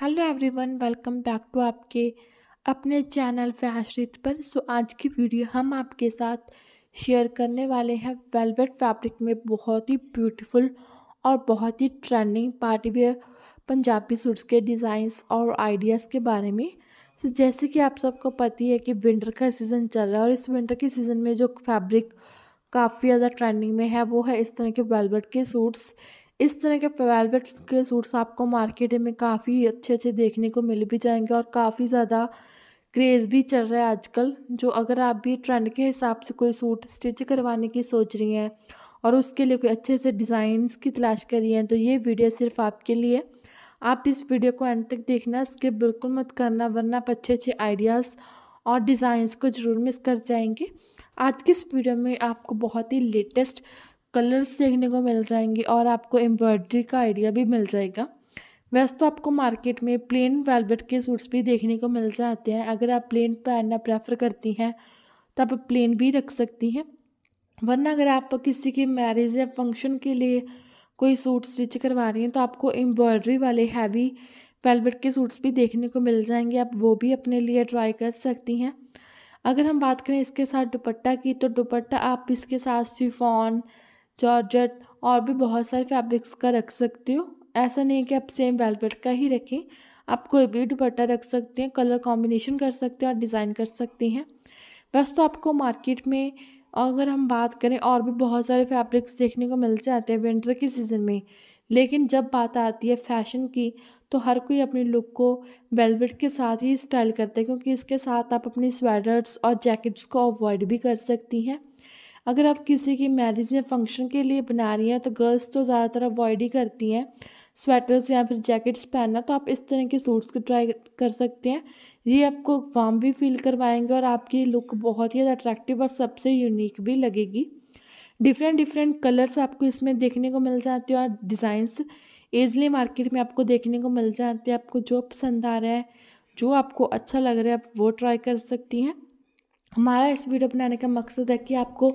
hello everyone welcome back to आपके अपने channel फैश्रित पर सो आज की वीडियो हम आपके साथ शेयर करने वाले हैं वेलवेट फैब्रिक में बहुत ही ब्यूटीफुल और बहुत ही trending party wear Punjabi suits के डिज़ाइंस और आइडियाज़ के बारे में सो so, जैसे कि आप सबको पता है कि विंटर का सीज़न चल रहा है और इस विंटर के सीज़न में जो फैब्रिक काफ़ी ज़्यादा ट्रेंडिंग में है वो है इस तरह के वेलवेट के सूट्स इस तरह के वेलवेट के सूट्स आपको मार्केट में काफ़ी अच्छे अच्छे देखने को मिल भी जाएंगे और काफ़ी ज़्यादा क्रेज़ भी चल रहा है आजकल जो अगर आप भी ट्रेंड के हिसाब से कोई सूट स्टिच करवाने की सोच रही हैं और उसके लिए कोई अच्छे से डिज़ाइंस की तलाश कर रही हैं तो ये वीडियो सिर्फ आपके लिए आप इस वीडियो को एंड तक देखना इसके बिल्कुल मत करना वरना आप अच्छे अच्छे आइडियाज़ और डिज़ाइंस को ज़रूर मिस कर जाएंगे आज की इस वीडियो में आपको बहुत ही लेटेस्ट कलर्स देखने को मिल जाएंगे और आपको एम्ब्रॉयड्री का आइडिया भी मिल जाएगा वैसे तो आपको मार्केट में प्लेन वेलवेट के सूट्स भी देखने को मिल जाते हैं अगर आप प्लेन पहनना प्रेफर करती हैं तो आप प्लेन भी रख सकती हैं वरना अगर आप किसी के मैरिज या फंक्शन के लिए कोई सूट स्टिच करवा रही हैं तो आपको एम्ब्रॉयड्री वाले हैवी वेलवेट के सूट्स भी देखने को मिल जाएंगे आप वो भी अपने लिए ट्राई कर सकती हैं अगर हम बात करें इसके साथ दुपट्टा की तो दुपट्टा आप इसके साथ शिफॉन जॉर्जेट और भी बहुत सारे फैब्रिक्स का रख सकते हो ऐसा नहीं है कि आप सेम वेलवेट का ही रखें आप कोई भी दुपट्टा रख सकते हैं कलर कॉम्बिनेशन कर सकते हैं और डिज़ाइन कर सकते हैं बस तो आपको मार्केट में अगर हम बात करें और भी बहुत सारे फैब्रिक्स देखने को मिल जाते हैं विंटर के सीज़न में लेकिन जब बात आती है फैशन की तो हर कोई अपनी लुक को वेलवेट के साथ ही स्टाइल करता है क्योंकि इसके साथ आप अपनी स्वेटर्स और जैकेट्स को अवॉइड भी कर सकती हैं अगर आप किसी की मैरिज या फंक्शन के लिए बना रही हैं तो गर्ल्स तो ज़्यादातर अवॉइड ही करती हैं स्वेटर्स या फिर जैकेट्स पहनना तो आप इस तरह के सूट्स को ट्राई कर सकते हैं ये आपको वार्म भी फील करवाएंगे और आपकी लुक बहुत ही अट्रैक्टिव और सबसे यूनिक भी लगेगी डिफरेंट डिफरेंट कलर्स आपको इसमें देखने को मिल जाते हैं और डिज़ाइंस ईजली मार्केट में आपको देखने को मिल जाते हैं आपको जो पसंद आ रहा है जो आपको अच्छा लग रहा है आप वो ट्राई कर सकती हैं हमारा इस वीडियो बनाने का मकसद है कि आपको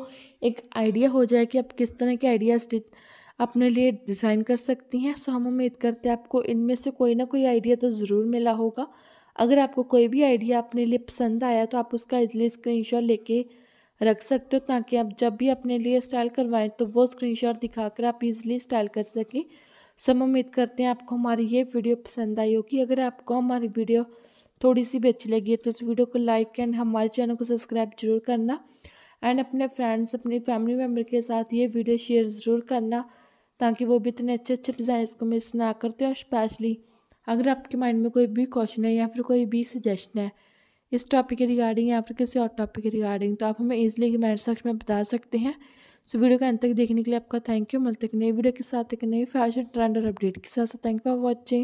एक आइडिया हो जाए कि आप किस तरह के आइडिया स्टिच अपने लिए डिज़ाइन कर सकती हैं सो हम उम्मीद करते हैं आपको इनमें से कोई ना कोई आइडिया तो ज़रूर मिला होगा अगर आपको कोई भी आइडिया अपने लिए पसंद आया तो आप उसका इजली स्क्रीनशॉट लेके रख सकते हो ताकि आप जब भी अपने लिए स्टाइल करवाएं तो वो स्क्रीनशॉट दिखाकर आप इजली स्टाइल कर सकें सो हम उम्मीद करते हैं आपको हमारी ये वीडियो पसंद आई होगी अगर आपको हमारी वीडियो थोड़ी सी भी अच्छी लगी तो इस वीडियो को लाइक एंड हमारे चैनल को सब्सक्राइब जरूर करना एंड अपने फ्रेंड्स अपने फैमिली मेम्बर के साथ ये वीडियो शेयर ज़रूर करना ताकि वो भी इतने अच्छे अच्छे डिज़ाइन को मिस ना करते और स्पेशली अगर आपके माइंड में कोई भी क्वेश्चन है या फिर कोई भी सजेशन है इस टॉपिक के रिगार्डिंग या फिर किसी और टॉपिक के रिगार्डिंग तो आप हमें ईजिली कमेंट सेक्शन में बता सकते हैं सो वीडियो का अंत तक देखने के लिए आपका थैंक यू मिलते एक नई वीडियो के साथ एक नई फैशन ट्रेंड और अपडेट के साथ so thank you for watching